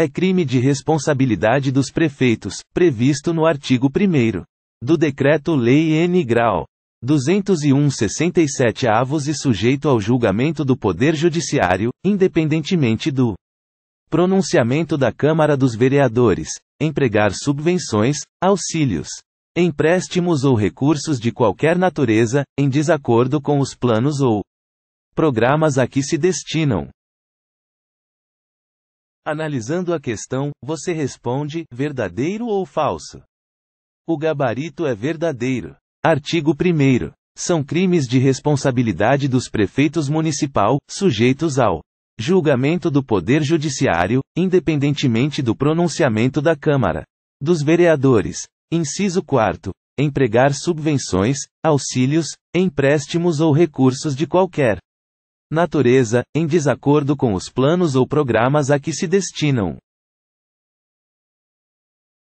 É crime de responsabilidade dos prefeitos, previsto no artigo 1 do Decreto-Lei N. Grau. 201-67 avos e sujeito ao julgamento do Poder Judiciário, independentemente do pronunciamento da Câmara dos Vereadores, empregar subvenções, auxílios, empréstimos ou recursos de qualquer natureza, em desacordo com os planos ou programas a que se destinam. Analisando a questão, você responde: verdadeiro ou falso? O gabarito é verdadeiro. Artigo 1. São crimes de responsabilidade dos prefeitos municipal, sujeitos ao julgamento do Poder Judiciário, independentemente do pronunciamento da Câmara dos Vereadores. Inciso 4. Empregar subvenções, auxílios, empréstimos ou recursos de qualquer natureza, em desacordo com os planos ou programas a que se destinam.